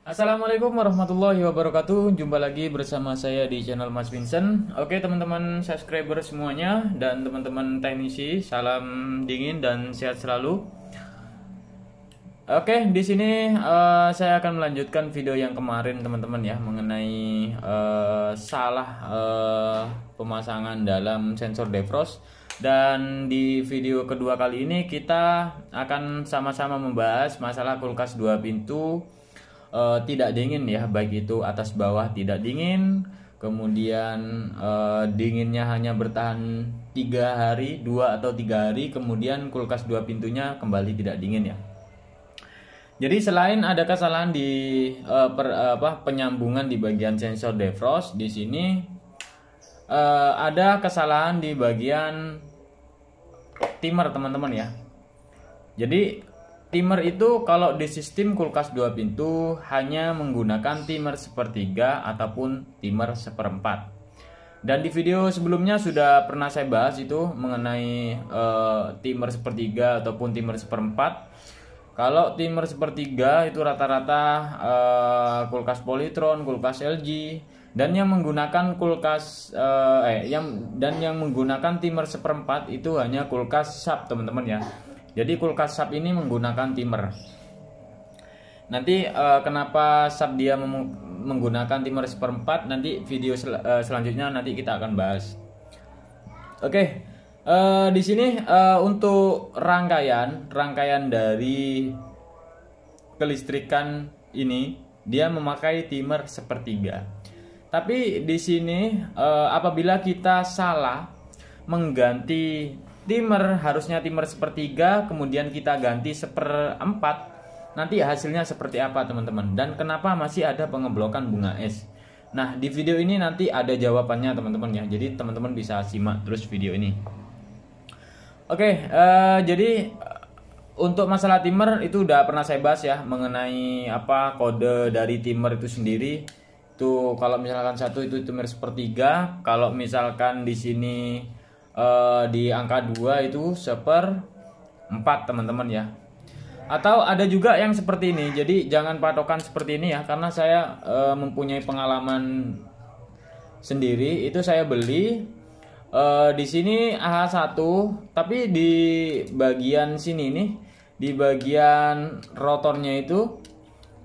Assalamualaikum warahmatullahi wabarakatuh Jumpa lagi bersama saya di channel Mas Vincent Oke teman-teman subscriber semuanya Dan teman-teman teknisi Salam dingin dan sehat selalu Oke di sini uh, saya akan melanjutkan video yang kemarin teman-teman ya Mengenai uh, salah uh, pemasangan dalam sensor defrost Dan di video kedua kali ini kita akan sama-sama membahas masalah kulkas dua pintu uh, tidak dingin ya baik itu atas bawah tidak dingin kemudian uh, dinginnya hanya bertahan tiga hari dua atau tiga hari kemudian kulkas dua pintunya kembali tidak dingin ya jadi selain ada kesalahan di uh, per, uh, apa, penyambungan di bagian sensor defrost di sini uh, ada kesalahan di bagian timer teman-teman ya. Jadi Timer itu kalau di sistem kulkas dua pintu hanya menggunakan timer sepertiga ataupun timer seperempat. Dan di video sebelumnya sudah pernah saya bahas itu mengenai e, timer sepertiga ataupun timer seperempat. Kalau timer sepertiga itu rata-rata e, kulkas Polytron, kulkas LG, dan yang menggunakan kulkas eh, eh yang dan yang menggunakan timer seperempat itu hanya kulkas Sharp teman-teman ya jadi kulkas sub ini menggunakan timer. Nanti uh, kenapa sub dia menggunakan timer seperempat nanti video sel uh, selanjutnya nanti kita akan bahas. Oke, okay. uh, eh, di sini uh, untuk rangkaian rangkaian dari kelistrikan ini dia memakai timer sepertiga. Tapi di sini uh, apabila kita salah mengganti timer harusnya timer sepertiga kemudian kita ganti seperempat nanti hasilnya seperti apa teman-teman dan kenapa masih ada pengeblokan bunga es nah di video ini nanti ada jawabannya teman-teman ya jadi teman-teman bisa simak terus video ini oke uh, jadi untuk masalah timer itu udah pernah saya bahas ya mengenai apa kode dari timer itu sendiri tuh kalau misalkan satu itu timer sepertiga kalau misalkan di sini uh, di angka 2 itu seper 4 teman-teman ya atau ada juga yang seperti ini jadi jangan patokan seperti ini ya karena saya uh, mempunyai pengalaman sendiri itu saya beli uh, di sini AH1 tapi di bagian sini nih di bagian rotornya itu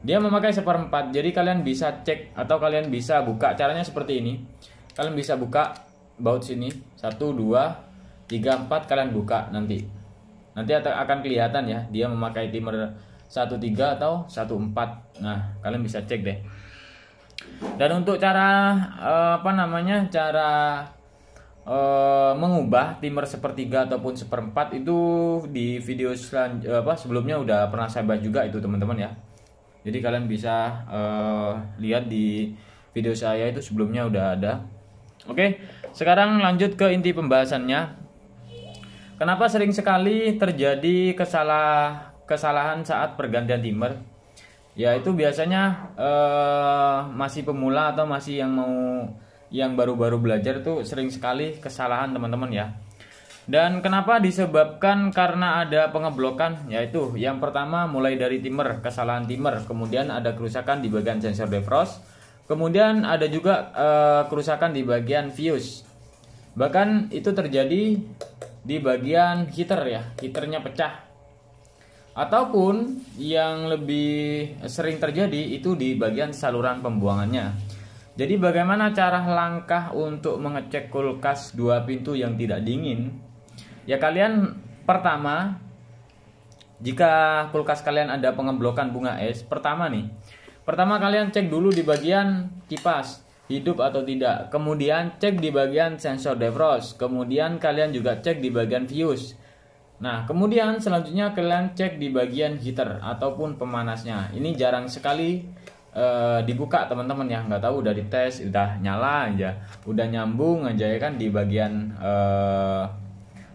dia memakai seperempat jadi kalian bisa cek atau kalian bisa buka caranya seperti ini kalian bisa buka baut sini satu dua tiga empat kalian buka nanti nanti akan kelihatan ya dia memakai timer satu tiga atau satu empat nah kalian bisa cek deh dan untuk cara eh, apa namanya cara eh, mengubah timer sepertiga ataupun seperempat itu di video selan, eh, apa sebelumnya udah pernah saya bahas juga itu teman-teman ya jadi kalian bisa lihat di video saya itu sebelumnya udah ada Oke, sekarang lanjut ke inti pembahasannya. Kenapa sering sekali terjadi kesalah kesalahan saat pergantian timer? Ya itu biasanya eh, masih pemula atau masih yang mau yang baru-baru belajar tuh sering sekali kesalahan teman-teman ya. Dan kenapa disebabkan karena ada pengeblokan yaitu yang pertama mulai dari timer, kesalahan timer, kemudian ada kerusakan di bagian sensor defrost, Kemudian ada juga uh, kerusakan di bagian fuse. Bahkan itu terjadi di bagian heater ya, heaternya pecah. Ataupun yang lebih sering terjadi itu di bagian saluran pembuangannya. Jadi bagaimana cara langkah untuk mengecek kulkas dua pintu yang tidak dingin? Ya kalian pertama jika kulkas kalian ada pengemblokan bunga es, pertama nih Pertama kalian cek dulu di bagian kipas hidup atau tidak. Kemudian cek di bagian sensor defrost. Kemudian kalian juga cek di bagian fuse. Nah, kemudian selanjutnya kalian cek di bagian heater ataupun pemanasnya. Ini jarang sekali e, dibuka teman-teman ya. Nggak tahu udah dites, udah nyala aja, udah nyambung aja ya kan di bagian e, eh,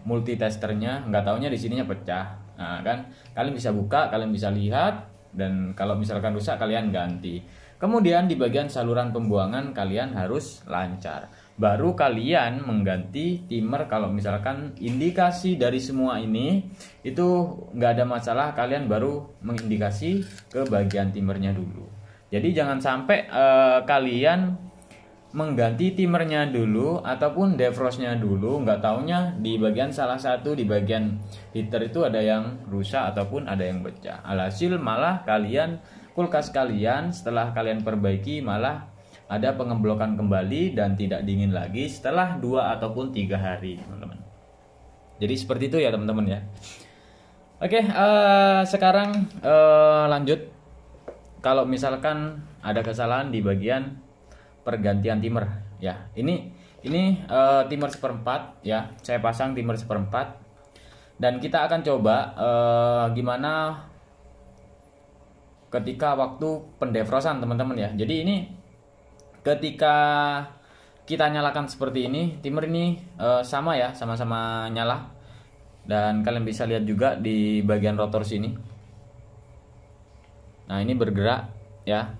multitesternya. Nggak tahunya di sininya pecah. Nah, kan kalian bisa buka, kalian bisa lihat dan kalau misalkan rusak kalian ganti. Kemudian di bagian saluran pembuangan kalian harus lancar. Baru kalian mengganti timer kalau misalkan indikasi dari semua ini itu nggak ada masalah kalian baru mengindikasi ke bagian timernya dulu. Jadi jangan sampai uh, kalian mengganti timernya dulu ataupun defrostnya dulu nggak taunya di bagian salah satu di bagian heater itu ada yang rusak ataupun ada yang pecah alhasil malah kalian kulkas kalian setelah kalian perbaiki malah ada pengemblokan kembali dan tidak dingin lagi setelah dua ataupun tiga hari teman-teman jadi seperti itu ya teman-teman ya oke uh, sekarang uh, lanjut kalau misalkan ada kesalahan di bagian pergantian timer ya ini ini uh, timer seperempat ya saya pasang timer seperempat dan kita akan coba uh, gimana ketika waktu pendefrosan teman-teman ya jadi ini ketika kita nyalakan seperti ini timer ini uh, sama ya sama-sama nyala dan kalian bisa lihat juga di bagian rotor sini nah ini bergerak ya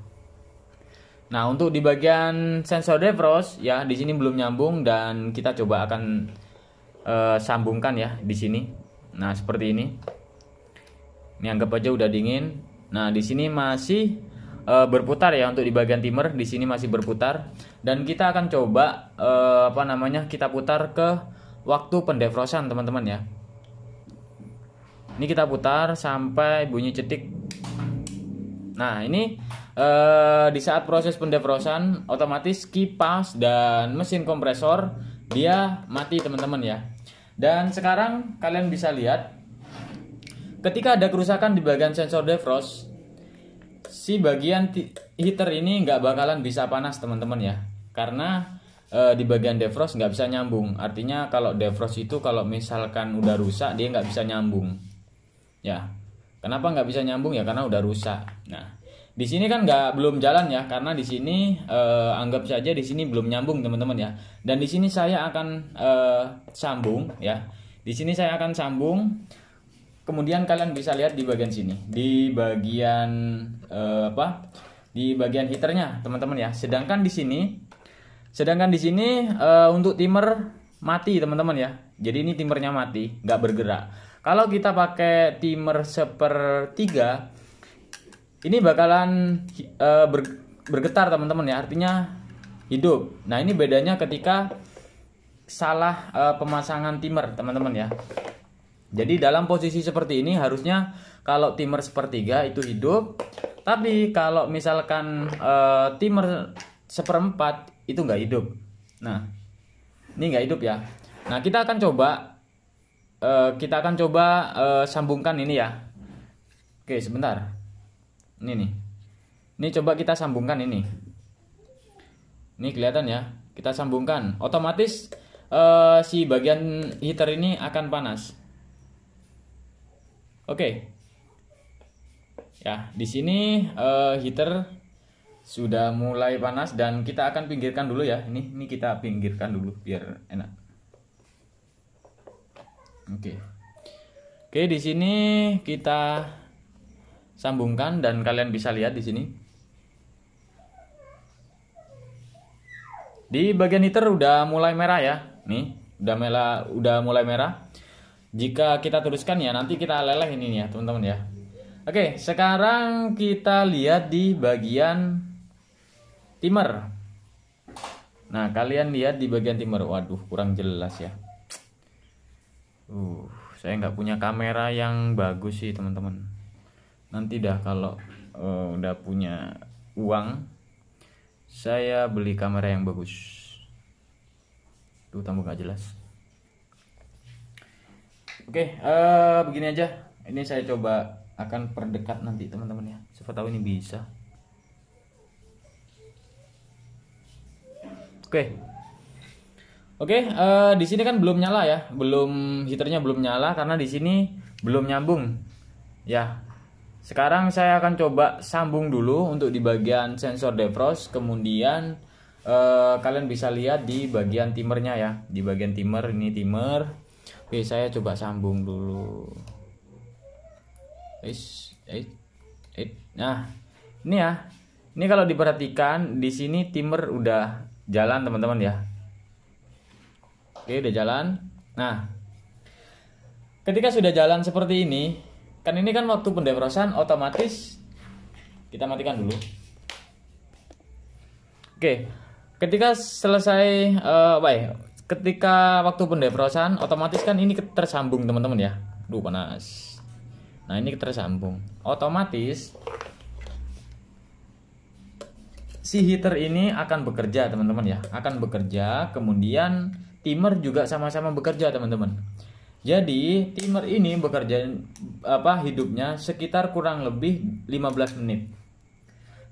Nah, untuk di bagian sensor defrost ya di sini belum nyambung dan kita coba akan uh, sambungkan ya di sini. Nah, seperti ini. Ini anggap aja udah dingin. Nah, di sini masih uh, berputar ya untuk di bagian timer, di sini masih berputar dan kita akan coba uh, apa namanya? kita putar ke waktu pendefrosan, teman-teman ya. Ini kita putar sampai bunyi cetik. Nah, ini Eh, di saat proses pendevrosan otomatis kipas dan mesin kompresor dia mati teman-teman ya dan sekarang kalian bisa lihat ketika ada kerusakan di bagian sensor defrost si bagian heater ini nggak bakalan bisa panas teman-teman ya karena e, di bagian defrost nggak bisa nyambung artinya kalau defrost itu kalau misalkan udah rusak dia nggak bisa nyambung ya kenapa nggak bisa nyambung ya karena udah rusak nah di sini kan nggak belum jalan ya karena di sini eh, anggap saja di sini belum nyambung teman-teman ya. Dan di sini saya akan eh, sambung ya. Di sini saya akan sambung. Kemudian kalian bisa lihat di bagian sini, di bagian eh, apa? Di bagian heaternya teman-teman ya. Sedangkan di sini sedangkan di sini untuk timer mati teman-teman ya. Jadi ini timernya mati, nggak bergerak. Kalau kita pakai timer sepertiga, ini bakalan uh, ber, bergetar teman-teman ya artinya hidup nah ini bedanya ketika salah uh, pemasangan timer teman-teman ya jadi dalam posisi seperti ini harusnya kalau timer sepertiga itu hidup tapi kalau misalkan uh, timer seperempat itu nggak hidup nah ini nggak hidup ya nah kita akan coba uh, kita akan coba uh, sambungkan ini ya oke sebentar ini nih. Ini coba kita sambungkan ini. Ini kelihatan ya. Kita sambungkan. Otomatis uh, si bagian heater ini akan panas. Oke. Okay. Ya, di sini uh, heater sudah mulai panas dan kita akan pinggirkan dulu ya. Ini ini kita pinggirkan dulu biar enak. Oke. Okay. Oke, okay, di sini kita sambungkan dan kalian bisa lihat di sini. Di bagian heater udah mulai merah ya. Nih, udah merah, udah mulai merah. Jika kita teruskan ya nanti kita leleh ini ya, teman-teman ya. Oke, sekarang kita lihat di bagian timer. Nah, kalian lihat di bagian timer. Waduh, kurang jelas ya. Uh, saya nggak punya kamera yang bagus sih, teman-teman nanti dah kalau uh, udah punya uang saya beli kamera yang bagus tuh tambah gak jelas oke okay, uh, eh, begini aja ini saya coba akan perdekat nanti teman-teman ya siapa tahu ini bisa oke okay. Oke, okay, uh, eh, di sini kan belum nyala ya, belum heaternya belum nyala karena di sini belum nyambung. Ya, sekarang saya akan coba sambung dulu untuk di bagian sensor defrost, kemudian eh, kalian bisa lihat di bagian timernya ya. Di bagian timer ini timer. Oke, saya coba sambung dulu. Nah, ini ya. Ini kalau diperhatikan di sini timer udah jalan teman-teman ya. Oke, udah jalan. Nah, ketika sudah jalan seperti ini, kan ini kan waktu pendeprosan otomatis kita matikan dulu oke ketika selesai uh, baik ketika waktu pendeprosan otomatis kan ini tersambung teman-teman ya duh panas nah ini tersambung otomatis si heater ini akan bekerja teman-teman ya akan bekerja kemudian timer juga sama-sama bekerja teman-teman jadi, timer ini bekerja apa hidupnya sekitar kurang lebih 15 menit.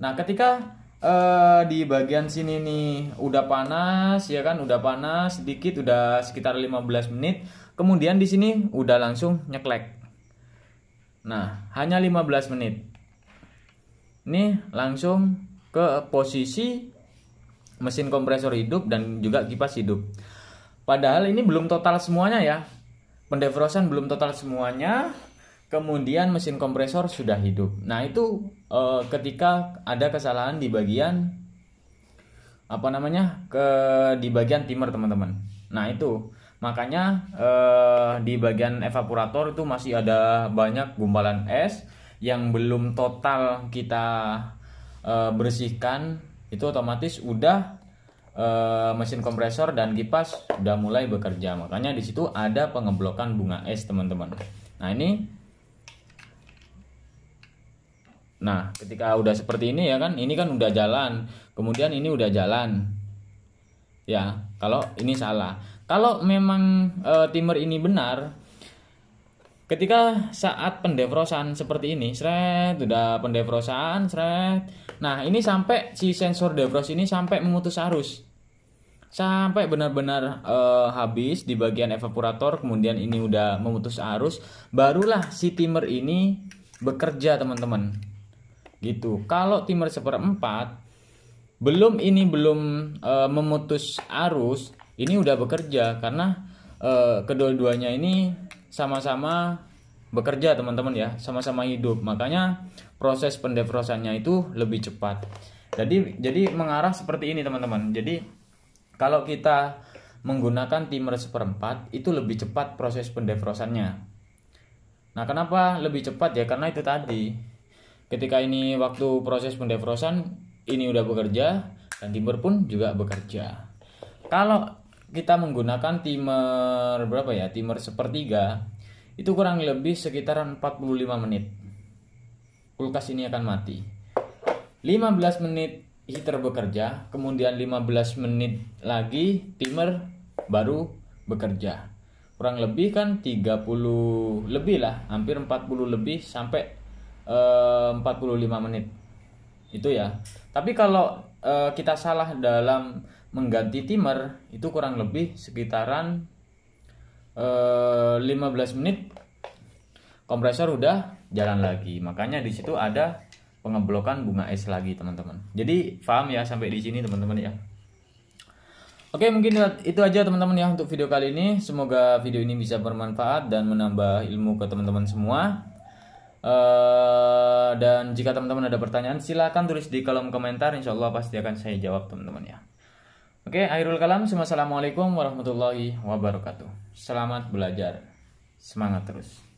Nah, ketika eh, di bagian sini nih udah panas ya kan, udah panas sedikit udah sekitar 15 menit, kemudian di sini udah langsung nyeklek. Nah, hanya 15 menit. Ini langsung ke posisi mesin kompresor hidup dan juga kipas hidup. Padahal ini belum total semuanya ya pendefrosan belum total semuanya kemudian mesin kompresor sudah hidup. Nah, itu eh, ketika ada kesalahan di bagian apa namanya? ke di bagian timer, teman-teman. Nah, itu. Makanya eh, di bagian evaporator itu masih ada banyak gumpalan es yang belum total kita eh, bersihkan. Itu otomatis udah Eh, mesin kompresor dan kipas udah mulai bekerja. Makanya di situ ada pengeblokan bunga es, teman-teman. Nah, ini Nah, ketika udah seperti ini ya kan, ini kan udah jalan. Kemudian ini udah jalan. Ya, kalau ini salah. Kalau memang e, timer ini benar, ketika saat pendefrosan seperti ini, seret udah pendefrosan seret. Nah, ini sampai si sensor defrost ini sampai memutus arus sampai benar-benar uh, habis di bagian evaporator kemudian ini udah memutus arus barulah si timer ini bekerja teman-teman gitu kalau timer seperempat belum ini belum uh, memutus arus ini udah bekerja karena uh, eh, kedua-duanya ini sama-sama bekerja teman-teman ya sama-sama hidup makanya proses pendefrosannya itu lebih cepat jadi jadi mengarah seperti ini teman-teman jadi kalau kita menggunakan timer seperempat itu lebih cepat proses pendefrosannya. Nah, kenapa lebih cepat ya? Karena itu tadi. Ketika ini waktu proses pendefrosan ini udah bekerja dan timer pun juga bekerja. Kalau kita menggunakan timer berapa ya? Timer sepertiga itu kurang lebih sekitar 45 menit. Kulkas ini akan mati. 15 menit heater bekerja, kemudian 15 menit lagi timer baru bekerja. Kurang lebih kan 30 lebih lah, hampir 40 lebih sampai e, eh, 45 menit. Itu ya. Tapi kalau e, kita salah dalam mengganti timer itu kurang lebih sekitaran e, eh, 15 menit kompresor udah jalan lagi. Makanya di situ ada pengeblokan bunga es lagi teman-teman jadi paham ya sampai di sini teman-teman ya Oke mungkin ya, itu aja teman-teman ya untuk video kali ini Semoga video ini bisa bermanfaat dan menambah ilmu ke teman-teman semua Uh, dan jika teman-teman ada pertanyaan silahkan tulis di kolom komentar insya Allah pasti akan saya jawab teman-teman ya oke akhirul kalam assalamualaikum warahmatullahi wabarakatuh selamat belajar semangat terus